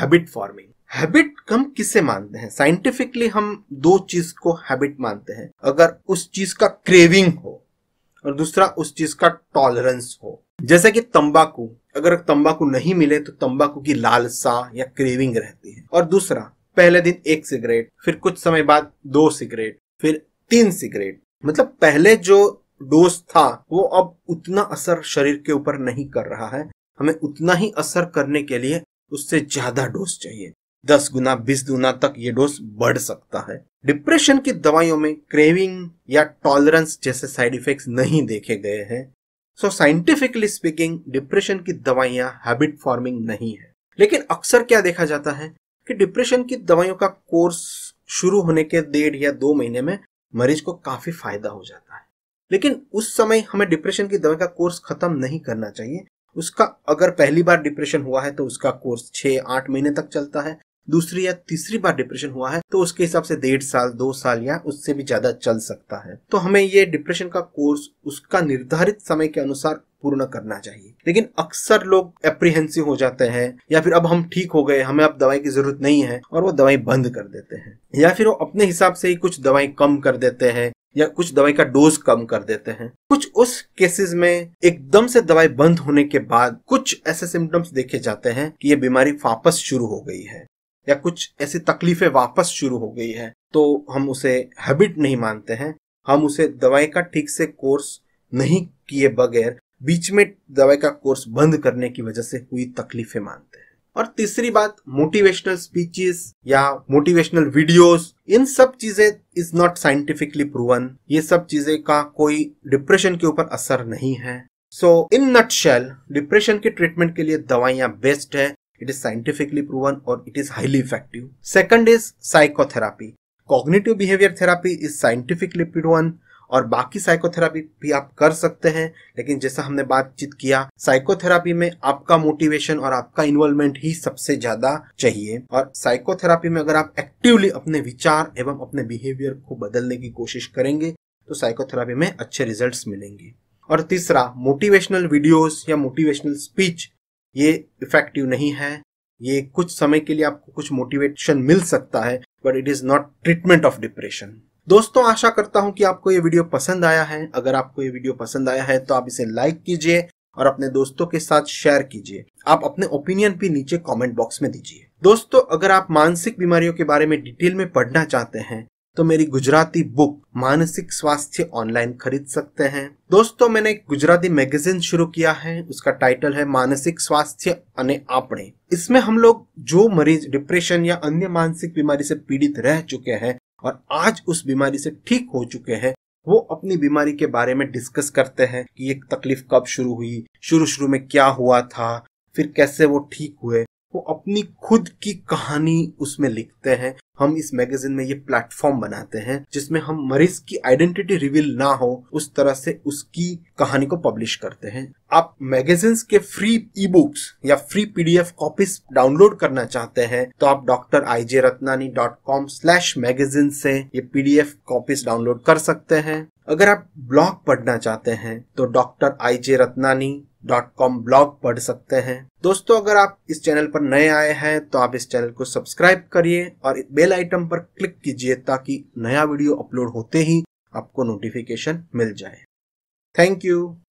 habit forming habit हम किससे मानते हैं साइंटिफिकली हम दो चीज को हैबिट मानते हैं अगर उस चीज का क्रेविंग हो और दूसरा उस चीज का टॉलरेंस हो जैसे कि तंबाकू अगर तंबाकू नहीं मिले तो तंबाकू की लालसा या क्रेविंग रहती है और दूसरा पहले दिन एक सिगरेट फिर कुछ समय बाद दो सिगरेट फिर तीन सिगरेट मतलब पहले जो डोज था वो अब उतना असर शरीर के ऊपर नहीं कर रहा है हमें उतना ही असर करने के लिए उससे ज्यादा डोज चाहिए दस गुना बीस गुना तक ये डोज बढ़ सकता है डिप्रेशन की दवाइयों में क्रेविंग या टॉलरेंस जैसे साइड इफेक्ट नहीं देखे गए हैं सो साइंटिफिकली स्पीकिंग डिप्रेशन की दवाइयां हैबिट फॉर्मिंग नहीं है लेकिन अक्सर क्या देखा जाता है कि डिप्रेशन की दवाइयों का कोर्स शुरू होने के डेढ़ या दो महीने में मरीज को काफी फायदा हो जाता है लेकिन उस समय हमें डिप्रेशन की दवाई का कोर्स खत्म नहीं करना चाहिए उसका अगर पहली बार डिप्रेशन हुआ है तो उसका कोर्स छह आठ महीने तक चलता है दूसरी या तीसरी बार डिप्रेशन हुआ है तो उसके हिसाब से डेढ़ साल दो साल या उससे भी ज्यादा चल सकता है तो हमें ये डिप्रेशन का कोर्स उसका निर्धारित समय के अनुसार पूर्ण करना चाहिए लेकिन अक्सर लोग एप्रीहेंसिव हो जाते हैं या फिर अब हम ठीक हो गए हमें अब दवाई की जरूरत नहीं है और वो दवाई बंद कर देते हैं या फिर वो अपने हिसाब से ही कुछ दवाई कम कर देते हैं या कुछ दवाई का डोज कम कर देते हैं कुछ उस केसेस में एकदम से दवाई बंद होने के बाद कुछ ऐसे सिम्टम्स देखे जाते हैं कि ये बीमारी वापस शुरू हो गई है या कुछ ऐसी तकलीफें वापस शुरू हो गई है तो हम उसे हैबिट नहीं मानते हैं हम उसे दवाई का ठीक से कोर्स नहीं किए बगैर बीच में दवाई का कोर्स बंद करने की वजह से हुई तकलीफें मानते हैं और तीसरी बात मोटिवेशनल स्पीचेस या मोटिवेशनल वीडियोस इन सब चीजें इज नॉट साइंटिफिकली प्रूवन ये सब चीजें का कोई डिप्रेशन के ऊपर असर नहीं है सो इन नट शेल डिप्रेशन के ट्रीटमेंट के लिए दवाइयां बेस्ट है इट इज साइंटिफिकली प्रूवन और it is highly effective second is psychotherapy cognitive behaviour therapy is scientifically proven और बाकी साइकोथेरापी भी आप कर सकते हैं लेकिन जैसा हमने बातचीत किया साइकोथेरापी में आपका मोटिवेशन और आपका इन्वॉल्वमेंट ही सबसे ज्यादा चाहिए और साइकोथेरापी में अगर आप एक्टिवली अपने विचार एवं अपने बिहेवियर को बदलने की कोशिश करेंगे तो साइकोथेरापी में अच्छे रिजल्ट मिलेंगे और तीसरा मोटिवेशनल वीडियोस या मोटिवेशनल स्पीच ये इफेक्टिव नहीं है ये कुछ समय के लिए आपको कुछ मोटिवेशन मिल सकता है but it is not treatment of depression दोस्तों आशा करता हूं कि आपको ये वीडियो पसंद आया है अगर आपको ये वीडियो पसंद आया है तो आप इसे लाइक कीजिए और अपने दोस्तों के साथ शेयर कीजिए आप अपने ओपिनियन भी नीचे कमेंट बॉक्स में दीजिए दोस्तों अगर आप मानसिक बीमारियों के बारे में डिटेल में पढ़ना चाहते हैं तो मेरी गुजराती बुक मानसिक स्वास्थ्य ऑनलाइन खरीद सकते हैं दोस्तों मैंने एक गुजराती मैगजीन शुरू किया है उसका टाइटल है मानसिक स्वास्थ्य अने इसमें हम लोग जो मरीज डिप्रेशन या अन्य मानसिक बीमारी से पीड़ित रह चुके हैं और आज उस बीमारी से ठीक हो चुके हैं वो अपनी बीमारी के बारे में डिस्कस करते हैं कि ये तकलीफ कब शुरू हुई शुरू शुरू में क्या हुआ था फिर कैसे वो ठीक हुए वो अपनी खुद की कहानी उसमें लिखते हैं हम इस मैगजीन में ये प्लेटफॉर्म बनाते हैं जिसमें हम मरीज की आइडेंटिटी रिवील ना हो उस तरह से उसकी कहानी को पब्लिश करते हैं आप मैगजीन के फ्री ई बुक्स या फ्री पीडीएफ कॉपीज डाउनलोड करना चाहते हैं तो आप doctor I J Ratnani dot com slash magazine से ये पीडीएफ कॉपीज डाउनलोड कर सकते हैं अगर आप ब्लॉग पढ़ना चाहते हैं तो doctor I J Ratnani dot com blog पढ़ सकते हैं दोस्तों अगर आप इस चैनल पर नए आए हैं तो आप इस चैनल को सब्सक्राइब करिए और बेल आइटम पर क्लिक कीजिए ताकि नया वीडियो अपलोड होते ही आपको नोटिफिकेशन मिल जाए थैंक यू